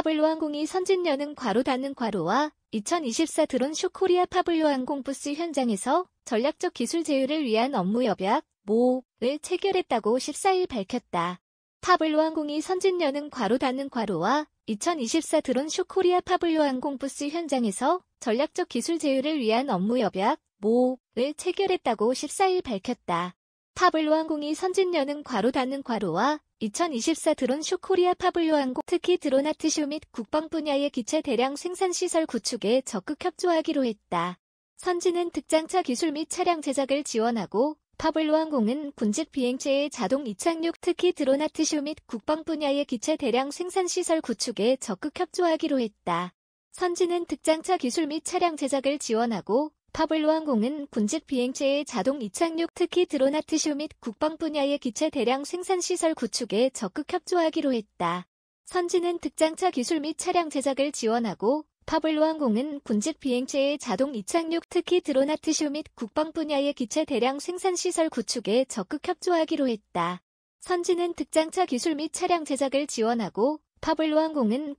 파블로 항공이 선진여는 과로 닿는 과로와 2024 드론 쇼코리아 파블로 항공 부스 현장에서 전략적 기술 제휴를 위한 업무 협약 모를 체결했다고 14일 밝혔다. 파블로 항공이 선진여는 과로 닿는 과로와 2024 드론 쇼코리아 파블로 항공 부스 현장에서 전략적 기술 제휴를 위한 업무 협약 모를 체결했다고 14일 밝혔다. 파블로 항공이 선진여는 과로 닿는 과로와 2024 드론 쇼코리아 파블로 항공 특히 드론 아트쇼 및 국방 분야의 기체 대량 생산 시설 구축에 적극 협조하기로 했다. 선진은 특장차 기술 및 차량 제작을 지원하고 파블로 항공은 군집 비행체의 자동 이착륙 특히 드론 아트쇼 및 국방 분야의 기체 대량 생산 시설 구축에 적극 협조하기로 했다. 선진은 특장차 기술 및 차량 제작을 지원하고 파블로 항공은 군집 비행체의 자동 이착륙 특히 드론 아트쇼 및 국방 분야의 기체 대량 생산 시설 구축에 적극 협조하기로 했다. 선진은 특장차 기술 및 차량 제작을 지원하고 파블로 항공은 군집 비행체의 자동 이착륙 특히 드론 아트쇼 및 국방 분야의 기체 대량 생산 시설 구축에 적극 협조하기로 했다. 선진은 특장차 기술 및 차량 제작을 지원하고 파블로 항공은